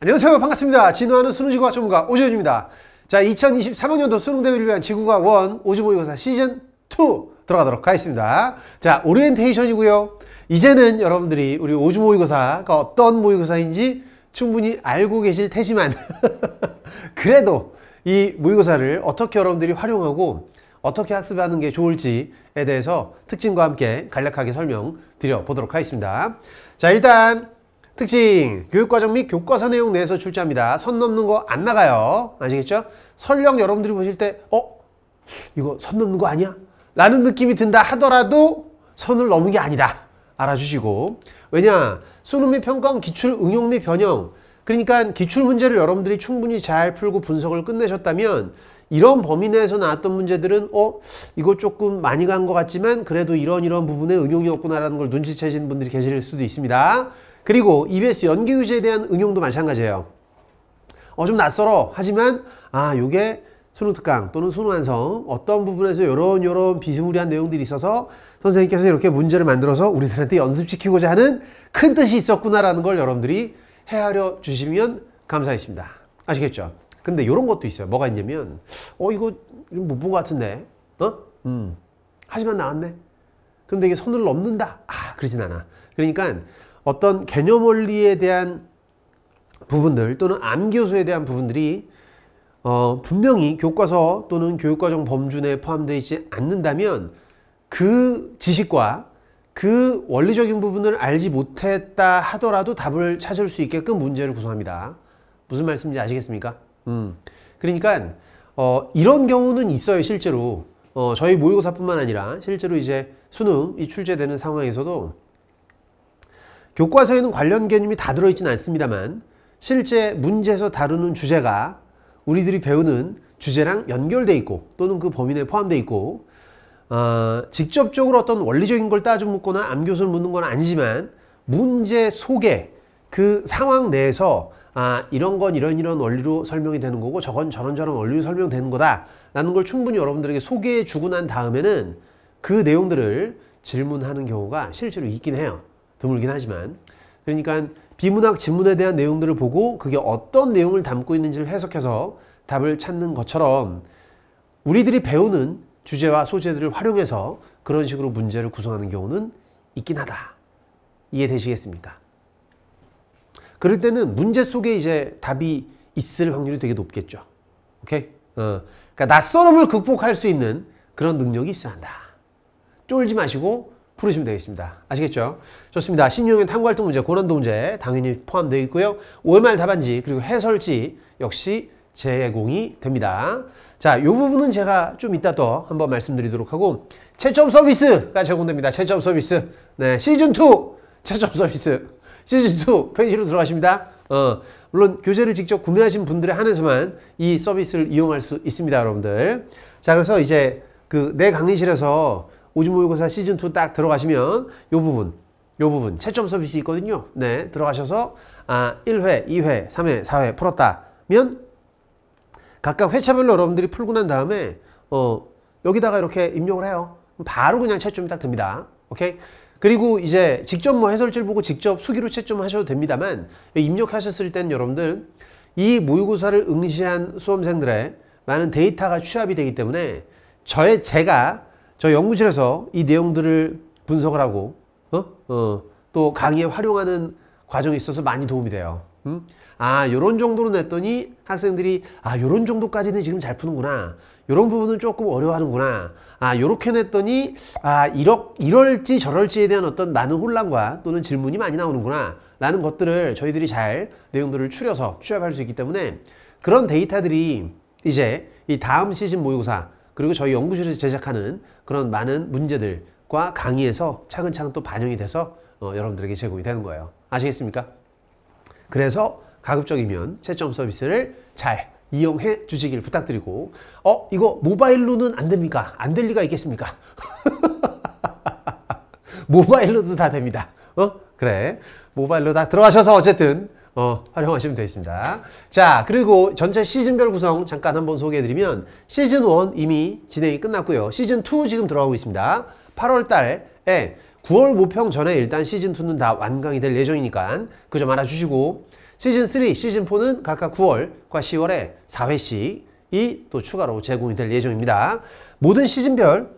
안녕하세요 반갑습니다 진화하는 수능지구학 전문가 오지현입니다 자 2023학년도 수능대비를 위한 지구과학 1 오지모의고사 시즌 2 들어가도록 하겠습니다 자 오리엔테이션이고요 이제는 여러분들이 우리 오지모의고사가 어떤 모의고사인지 충분히 알고 계실 테지만 그래도 이 모의고사를 어떻게 여러분들이 활용하고 어떻게 학습하는 게 좋을지에 대해서 특징과 함께 간략하게 설명드려 보도록 하겠습니다 자 일단 특징 교육과정 및 교과서 내용 내에서 출제합니다 선 넘는 거 안 나가요 아시겠죠 설령 여러분들이 보실 때 어? 이거 선 넘는 거 아니야? 라는 느낌이 든다 하더라도 선을 넘은 게 아니다 알아주시고 왜냐 수능 및 평가원 기출 응용 및 변형 그러니까 기출 문제를 여러분들이 충분히 잘 풀고 분석을 끝내셨다면 이런 범위 내에서 나왔던 문제들은 어 이거 조금 많이 간 것 같지만 그래도 이런 이런 부분에 응용이 없구나라는 걸 눈치채신 분들이 계실 수도 있습니다. 그리고 EBS 연계 교재에 대한 응용도 마찬가지예요. 어, 좀 낯설어. 하지만, 아, 요게 수능 특강 또는 수능 완성 어떤 부분에서 요런 요런 비스무리한 내용들이 있어서 선생님께서 이렇게 문제를 만들어서 우리들한테 연습시키고자 하는 큰 뜻이 있었구나라는 걸 여러분들이 헤아려 주시면 감사하겠습니다. 아시겠죠? 근데 요런 것도 있어요. 뭐가 있냐면 어 이거 못 본 것 같은데 어? 음. 하지만 나왔네. 근데 이게 선을 넘는다. 아 그러진 않아. 그러니까 어떤 개념 원리에 대한 부분들 또는 암기요소에 대한 부분들이 어, 분명히 교과서 또는 교육과정 범주내에 포함되어 있지 않는다면 그 지식과 그 원리적인 부분을 알지 못했다 하더라도 답을 찾을 수 있게끔 문제를 구성합니다. 무슨 말씀인지 아시겠습니까? 음. 그러니까 어, 이런 경우는 있어요 실제로 어, 저희 모의고사뿐만 아니라 실제로 이제 수능이 출제되는 상황에서도 교과서에는 관련 개념이 다 들어있진 않습니다만 실제 문제에서 다루는 주제가 우리들이 배우는 주제랑 연결돼 있고 또는 그 범위 내에 포함돼 있고 어, 직접적으로 어떤 원리적인 걸 따져 묻거나 암교수를 묻는 건 아니지만 문제 속에 그 상황 내에서 아 이런 건 이런 이런 원리로 설명이 되는 거고 저건 저런 저런 원리로 설명되는 거다 라는 걸 충분히 여러분들에게 소개해 주고 난 다음에는 그 내용들을 질문하는 경우가 실제로 있긴 해요. 드물긴 하지만 그러니까 비문학 지문에 대한 내용들을 보고 그게 어떤 내용을 담고 있는지를 해석해서 답을 찾는 것처럼 우리들이 배우는 주제와 소재들을 활용해서 그런 식으로 문제를 구성하는 경우는 있긴 하다. 이해되시겠습니까? 그럴 때는 문제 속에 이제 답이 있을 확률이 되게 높겠죠. 오케이? 어, 그러니까 낯설음을 극복할 수 있는 그런 능력이 있어야 한다. 쫄지 마시고 풀으시면 되겠습니다. 아시겠죠? 좋습니다. 신용인 탐구활동 문제, 고난도 문제 당연히 포함되어 있고요. 월말 답안지 그리고 해설지 역시 제공이 됩니다. 자, 이 부분은 제가 좀 이따 또 한번 말씀드리도록 하고 채점 서비스가 제공됩니다. 채점 서비스. 네, 시즌 2 채점 서비스. 시즌 2 페이지로 들어가십니다. 어, 물론 교재를 직접 구매하신 분들에 한해서만 이 서비스를 이용할 수 있습니다, 여러분들. 자, 그래서 이제 그 내 강의실에서 오지모의고사 시즌2 딱 들어가시면 요 부분 요 부분 채점 서비스 있거든요 네 들어가셔서 아 1회 2회 3회 4회 풀었다면 각각 회차별로 여러분들이 풀고 난 다음에 어 여기다가 이렇게 입력을 해요 바로 그냥 채점이 딱 됩니다 오케이 그리고 이제 직접 뭐 해설지를 보고 직접 수기로 채점하셔도 됩니다만 입력하셨을 때는 여러분들 이 모의고사를 응시한 수험생들의 많은 데이터가 취합이 되기 때문에 저의 제가 저 연구실에서 이 내용들을 분석을 하고 어? 어, 또 강의에 활용하는 과정에 있어서 많이 도움이 돼요. 음? 아 요런 정도로 냈더니 학생들이 아 요런 정도까지는 지금 잘 푸는구나. 요런 부분은 조금 어려워하는구나. 아 요렇게 냈더니 아 이러, 이럴지 저럴지에 대한 어떤 많은 혼란과 또는 질문이 많이 나오는구나. 라는 것들을 저희들이 잘 내용들을 추려서 취합할 수 있기 때문에 그런 데이터들이 이제 이 다음 시즌 모의고사 그리고 저희 연구실에서 제작하는 그런 많은 문제들과 강의에서 차근차근 또 반영이 돼서 어, 여러분들에게 제공이 되는 거예요. 아시겠습니까? 그래서 가급적이면 채점 서비스를 잘 이용해 주시길 부탁드리고 어 이거 모바일로는 안 됩니까? 안 될 리가 있겠습니까? 모바일로도 다 됩니다. 어 그래 모바일로 다 들어가셔서 어쨌든 어, 활용하시면 되겠습니다. 자, 그리고 전체 시즌별 구성 잠깐 한번 소개해드리면 시즌 1 이미 진행이 끝났고요. 시즌 2 지금 들어가고 있습니다. 8월 달에 9월 모평 전에 일단 시즌 2는 다 완강이 될 예정이니까 그 점 알아주시고 시즌 3, 시즌 4는 각각 9월과 10월에 4회씩이 또 추가로 제공이 될 예정입니다. 모든 시즌별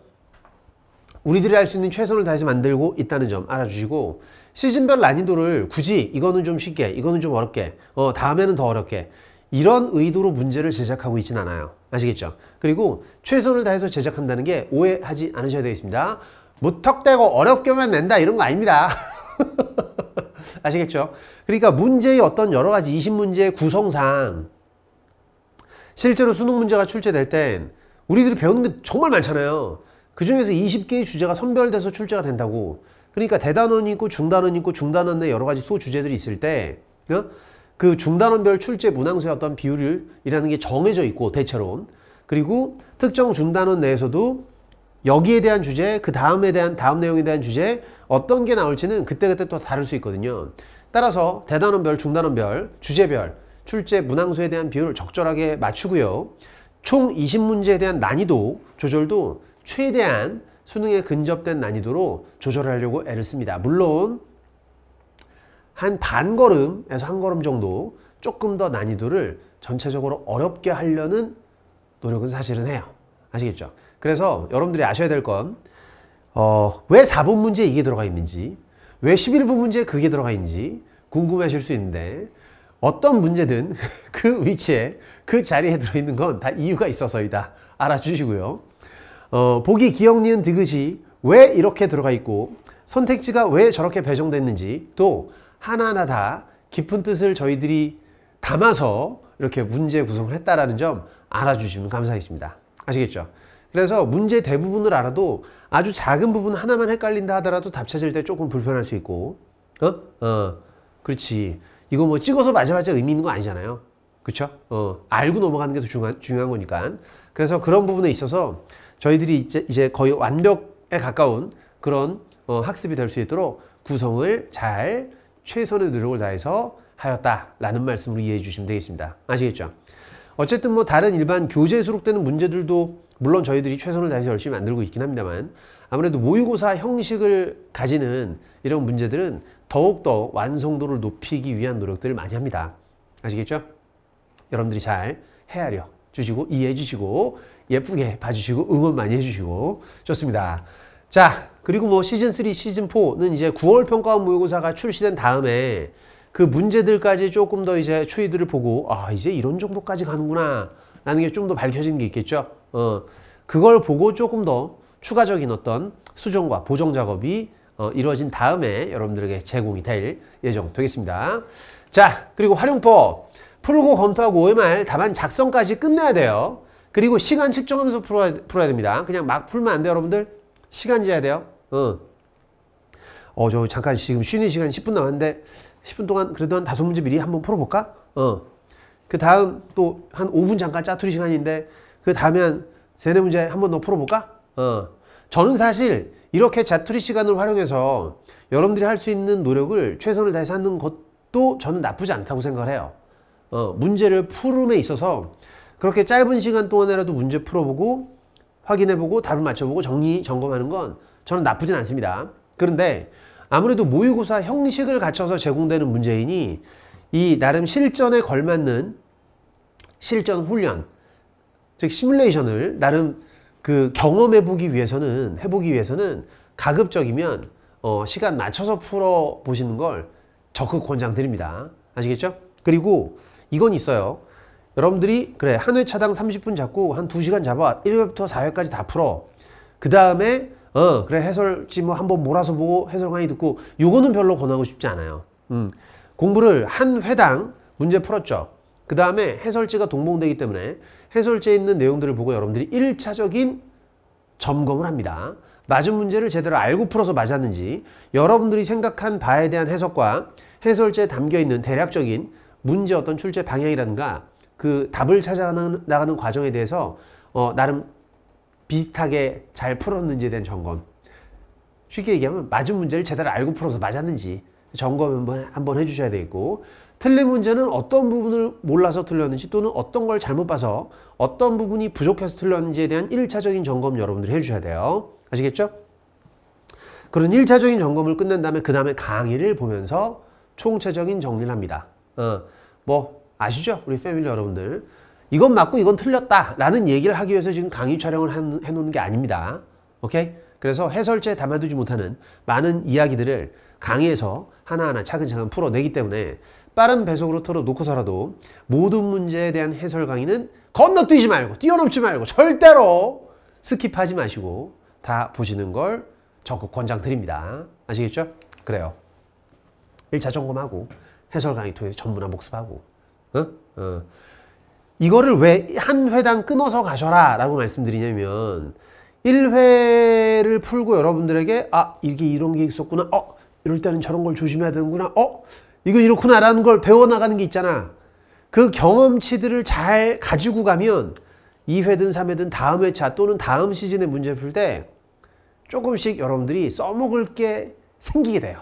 우리들이 할 수 있는 최선을 다해서 만들고 있다는 점 알아주시고 시즌별 난이도를 굳이 이거는 좀 쉽게 이거는 좀 어렵게 어 다음에는 더 어렵게 이런 의도로 문제를 제작하고 있진 않아요 아시겠죠? 그리고 최선을 다해서 제작한다는 게 오해하지 않으셔야 되겠습니다 무턱대고 어렵게만 낸다 이런 거 아닙니다 아시겠죠? 그러니까 문제의 어떤 여러 가지 이십 문제의 구성상 실제로 수능 문제가 출제될 땐 우리들이 배우는 게 정말 많잖아요 그 중에서 이십 개의 주제가 선별돼서 출제가 된다고 그러니까 대단원이 있고 중단원이 있고 중단원 내 여러 가지 소주제들이 있을 때그 어? 중단원별 출제 문항수의 어떤 비율을 이라는 게 정해져 있고 대체론 그리고 특정 중단원 내에서도 여기에 대한 주제, 그 다음에 대한 다음 내용에 대한 주제 어떤 게 나올지는 그때그때 또 다를 수 있거든요. 따라서 대단원별, 중단원별, 주제별, 출제 문항수에 대한 비율을 적절하게 맞추고요. 총 20문제에 대한 난이도 조절도 최대한 수능에 근접된 난이도로 조절하려고 애를 씁니다. 물론 한 반 걸음에서 한 걸음 정도 조금 더 난이도를 전체적으로 어렵게 하려는 노력은 사실은 해요. 아시겠죠? 그래서 여러분들이 아셔야 될 건 어, 왜 4번 문제에 이게 들어가 있는지 왜 11번 문제에 그게 들어가 있는지 궁금해 하실 수 있는데 어떤 문제든 그 위치에 그 자리에 들어있는 건 다 이유가 있어서이다. 알아주시고요. 어, 보기 기억 니은 디귿이 왜 이렇게 들어가 있고 선택지가 왜 저렇게 배정됐는지 또 하나하나 다 깊은 뜻을 저희들이 담아서 이렇게 문제 구성을 했다라는 점 알아주시면 감사하겠습니다. 아시겠죠? 그래서 문제 대부분을 알아도 아주 작은 부분 하나만 헷갈린다 하더라도 답 찾을 때 조금 불편할 수 있고 어? 어 그렇지 이거 뭐 찍어서 맞아맞아 의미 있는 거 아니잖아요 그쵸? 어 알고 넘어가는 게 더 중요한, 중요한 거니까 그래서 그런 부분에 있어서 저희들이 이제, 이제 거의 완벽에 가까운 그런 어, 학습이 될 수 있도록 구성을 잘 최선의 노력을 다해서 하였다라는 말씀으로 이해해 주시면 되겠습니다. 아시겠죠? 어쨌든 뭐 다른 일반 교재에 수록되는 문제들도 물론 저희들이 최선을 다해서 열심히 만들고 있긴 합니다만 아무래도 모의고사 형식을 가지는 이런 문제들은 더욱더 완성도를 높이기 위한 노력들을 많이 합니다. 아시겠죠? 여러분들이 잘 헤아려 주시고 이해해 주시고 예쁘게 봐주시고 응원 많이 해주시고 좋습니다. 자 그리고 뭐 시즌3, 시즌4는 이제 9월 평가원 모의고사가 출시된 다음에 그 문제들까지 조금 더 이제 추이들을 보고 아 이제 이런 정도까지 가는구나 라는 게 좀 더 밝혀지는 게 있겠죠. 어, 그걸 보고 조금 더 추가적인 어떤 수정과 보정 작업이 어, 이루어진 다음에 여러분들에게 제공이 될 예정 되겠습니다. 자, 그리고 활용법. 풀고 검토하고 OMR 답안 작성까지 끝내야 돼요. 그리고 시간 측정하면서 풀어야, 풀어야 됩니다. 그냥 막 풀면 안 돼요, 여러분들. 시간 지어야 돼요. 어. 어, 저 잠깐 지금 쉬는 시간 10분 남았는데 10분 동안 그래도 한 다섯 문제 미리 한번 풀어볼까? 어. 그 다음 또 한 5분 잠깐 짜투리 시간인데 그 다음에 한 세네 문제 한번 더 풀어볼까? 어. 저는 사실 이렇게 자투리 시간을 활용해서 여러분들이 할 수 있는 노력을 최선을 다해서 하는 것도 저는 나쁘지 않다고 생각을 해요. 어, 문제를 풀음에 있어서 그렇게 짧은 시간 동안이라도 문제 풀어보고 확인해보고 답을 맞춰보고 정리 점검하는 건 저는 나쁘진 않습니다. 그런데 아무래도 모의고사 형식을 갖춰서 제공되는 문제이니 이 나름 실전에 걸맞는 실전 훈련 즉 시뮬레이션을 나름 그 경험해 보기 위해서는 해보기 위해서는 가급적이면 어, 시간 맞춰서 풀어 보시는 걸 적극 권장드립니다 아시겠죠 그리고 이건 있어요 여러분들이 그래 한 회차당 30분 잡고 한 2시간 잡아 1회부터 4회까지 다 풀어 그 다음에 어 그래 해설지 뭐 한번 몰아서 보고 해설 강의 듣고 요거는 별로 권하고 싶지 않아요 음. 공부를 한 회당 문제 풀었죠 그 다음에 해설지가 동봉되기 때문에 해설지에 있는 내용들을 보고 여러분들이 1차적인 점검을 합니다 맞은 문제를 제대로 알고 풀어서 맞았는지 여러분들이 생각한 바에 대한 해석과 해설지에 담겨있는 대략적인 문제 어떤 출제 방향이라든가 그 답을 찾아 나가는 과정에 대해서 어, 나름 비슷하게 잘 풀었는지에 대한 점검. 쉽게 얘기하면 맞은 문제를 제대로 알고 풀어서 맞았는지 점검 한번, 한번 해주셔야 되고 틀린 문제는 어떤 부분을 몰라서 틀렸는지 또는 어떤 걸 잘못 봐서 어떤 부분이 부족해서 틀렸는지에 대한 1차적인 점검 여러분들이 해주셔야 돼요. 아시겠죠? 그런 1차적인 점검을 끝낸 다음에 그 다음에 강의를 보면서 총체적인 정리를 합니다. 어, 뭐 아시죠? 우리 패밀리 여러분들. 이건 맞고 이건 틀렸다라는 얘기를 하기 위해서 지금 강의 촬영을 해놓는 게 아닙니다. 오케이? 그래서 해설제에 담아두지 못하는 많은 이야기들을 강의에서 하나하나 차근차근 풀어내기 때문에 빠른 배속으로 털어놓고서라도 모든 문제에 대한 해설 강의는 건너뛰지 말고 뛰어넘지 말고 절대로 스킵하지 마시고 다 보시는 걸 적극 권장드립니다. 아시겠죠? 그래요. 1차 점검하고 해설 강의 통해서 전문화 복습하고 어? 어. 이거를 왜 한 회당 끊어서 가셔라 라고 말씀드리냐면 1회를 풀고 여러분들에게 아 이게 이런 게 있었구나 어 이럴 때는 저런 걸 조심해야 되는구나 어 이건 이렇구나 라는 걸 배워나가는 게 있잖아 그 경험치들을 잘 가지고 가면 2회든 3회든 다음 회차 또는 다음 시즌에 문제 풀 때 조금씩 여러분들이 써먹을 게 생기게 돼요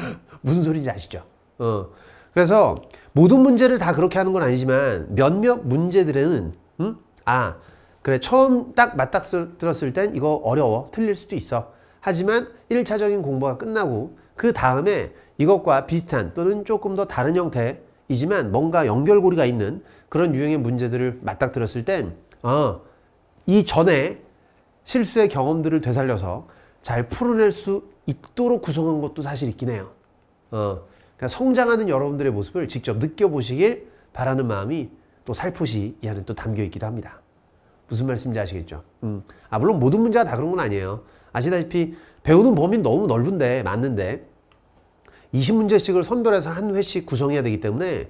무슨 소리인지 아시죠? 어. 그래서 모든 문제를 다 그렇게 하는 건 아니지만 몇몇 문제들은 음? 아 그래 처음 딱맞닥들었을땐 이거 어려워 틀릴 수도 있어 하지만 1차적인 공부가 끝나고 그 다음에 이것과 비슷한 또는 조금 더 다른 형태이지만 뭔가 연결고리가 있는 그런 유형의 문제들을 맞닥들었을땐 어, 아, 이 전에 실수의 경험들을 되살려서 잘 풀어낼 수 있도록 구성한 것도 사실 있긴 해요. 어, 그러니까 성장하는 여러분들의 모습을 직접 느껴보시길 바라는 마음이 또 살포시 이 안에 또 담겨 있기도 합니다. 무슨 말씀인지 아시겠죠? 음. 아, 물론 모든 문제가 다 그런 건 아니에요. 아시다시피 배우는 범위 너무 넓은데, 맞는데, 20문제씩을 선별해서 한 회씩 구성해야 되기 때문에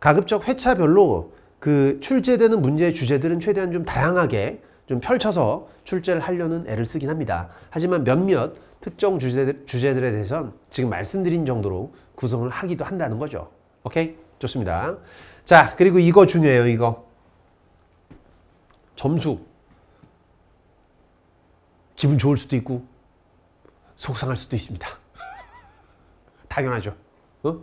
가급적 회차별로 그 출제되는 문제의 주제들은 최대한 좀 다양하게 좀 펼쳐서 출제를 하려는 애를 쓰긴 합니다. 하지만 몇몇 특정 주제들, 주제들에 대해서는 지금 말씀드린 정도로 구성을 하기도 한다는 거죠. 오케이? 좋습니다. 자, 그리고 이거 중요해요, 이거. 점수. 기분 좋을 수도 있고 속상할 수도 있습니다. 당연하죠. 어?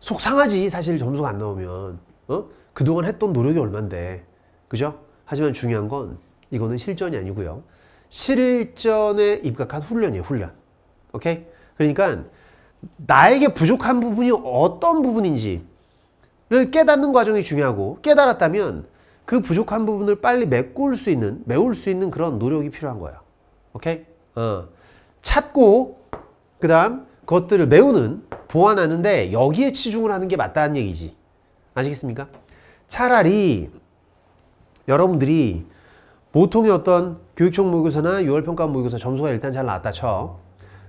속상하지 사실 점수가 안 나오면 어? 그동안 했던 노력이 얼만데 그죠? 하지만 중요한 건 이거는 실전이 아니고요. 실전에 입각한 훈련이에요. 훈련. 오케이? 그러니까 나에게 부족한 부분이 어떤 부분인지를 깨닫는 과정이 중요하고 깨달았다면 그 부족한 부분을 빨리 메꿀 수 있는 메울 수 있는 그런 노력이 필요한 거예요. 오케이? 어. 찾고 그 다음 그것들을 메우는 보완하는데 여기에 치중을 하는 게 맞다는 얘기지. 아시겠습니까? 차라리 여러분들이 보통의 어떤 교육청 모의고사나 6월평가 모의고사 점수가 일단 잘 나왔다 쳐.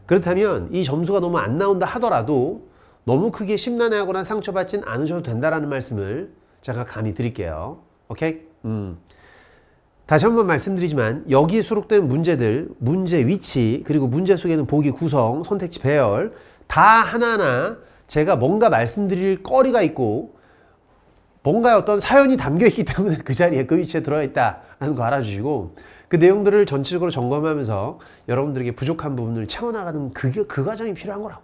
그렇다면 이 점수가 너무 안 나온다 하더라도 너무 크게 심란해하거나 상처받진 않으셔도 된다라는 말씀을 제가 감히 드릴게요. 오케이? 음. 다시 한 번 말씀드리지만 여기에 수록된 문제들, 문제 위치, 그리고 문제 속에는 보기 구성, 선택지 배열 다 하나하나 제가 뭔가 말씀드릴 거리가 있고 뭔가 어떤 사연이 담겨 있기 때문에 그 자리에 그 위치에 들어 있다라는 거 알아주시고 그 내용들을 전체적으로 점검하면서 여러분들에게 부족한 부분을 채워나가는 그게 그 과정이 필요한 거라고.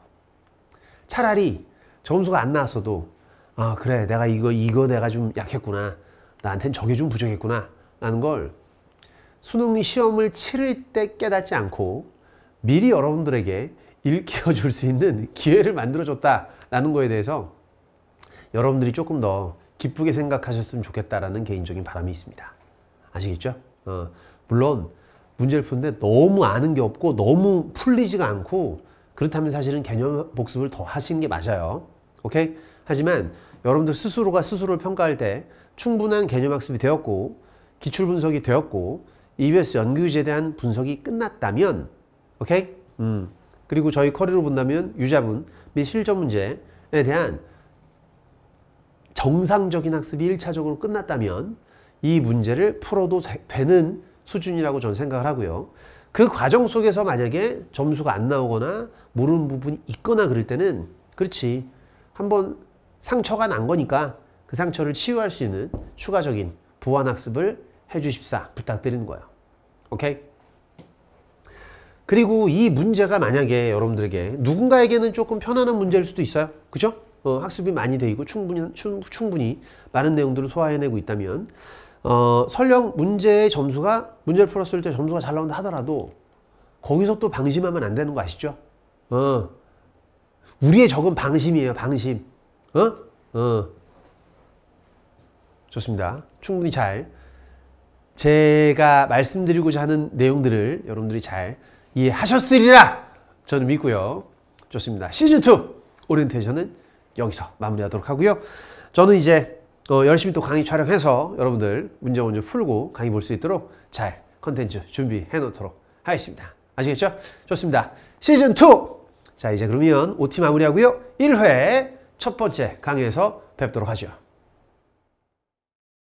차라리 점수가 안 나왔어도 아 그래 내가 이거 이거 내가 좀 약했구나 나한텐 저게 좀 부족했구나 라는 걸 수능 시험을 치를 때 깨닫지 않고 미리 여러분들에게 일깨워 줄수 있는 기회를 만들어 줬다라는 거에 대해서 여러분들이 조금 더 기쁘게 생각하셨으면 좋겠다라는 개인적인 바람이 있습니다. 아시겠죠? 어, 물론 문제를 푸는데 너무 아는 게 없고 너무 풀리지가 않고 그렇다면 사실은 개념 복습을 더 하시는 게 맞아요. 오케이? 하지만 여러분들 스스로가 스스로를 평가할 때 충분한 개념 학습이 되었고 기출 분석이 되었고 EBS 연구유에 대한 분석이 끝났다면 오케이? 음. 그리고 저희 커리로 본다면 유자분 및 실전 문제에 대한 정상적인 학습이 1차적으로 끝났다면 이 문제를 풀어도 되는 수준이라고 저는 생각을 하고요. 그 과정 속에서 만약에 점수가 안 나오거나 모르는 부분이 있거나 그럴 때는 그렇지 한번 상처가 난 거니까 그 상처를 치유할 수 있는 추가적인 보완 학습을 해주십사 부탁드리는 거예요. 오케이? 그리고 이 문제가 만약에 여러분들에게 누군가에게는 조금 편안한 문제일 수도 있어요. 그죠? 어, 학습이 많이 되고 충분히 충, 충분히 많은 내용들을 소화해내고 있다면 어, 설령 문제의 점수가 문제를 풀었을 때 점수가 잘 나온다 하더라도 거기서 또 방심하면 안 되는 거 아시죠? 어. 우리의 적은 방심이에요. 방심. 어? 어. 좋습니다. 충분히 잘 제가 말씀드리고자 하는 내용들을 여러분들이 잘 이해하셨으리라 저는 믿고요. 좋습니다. 시즌2 오리엔테이션은 여기서 마무리하도록 하고요. 저는 이제 어, 열심히 또 강의 촬영해서 여러분들 문제 먼저 풀고 강의 볼 수 있도록 잘 컨텐츠 준비해 놓도록 하겠습니다. 아시겠죠? 좋습니다. 시즌2! 자 이제 그러면 OT 마무리하고요. 1회 첫 번째 강의에서 뵙도록 하죠.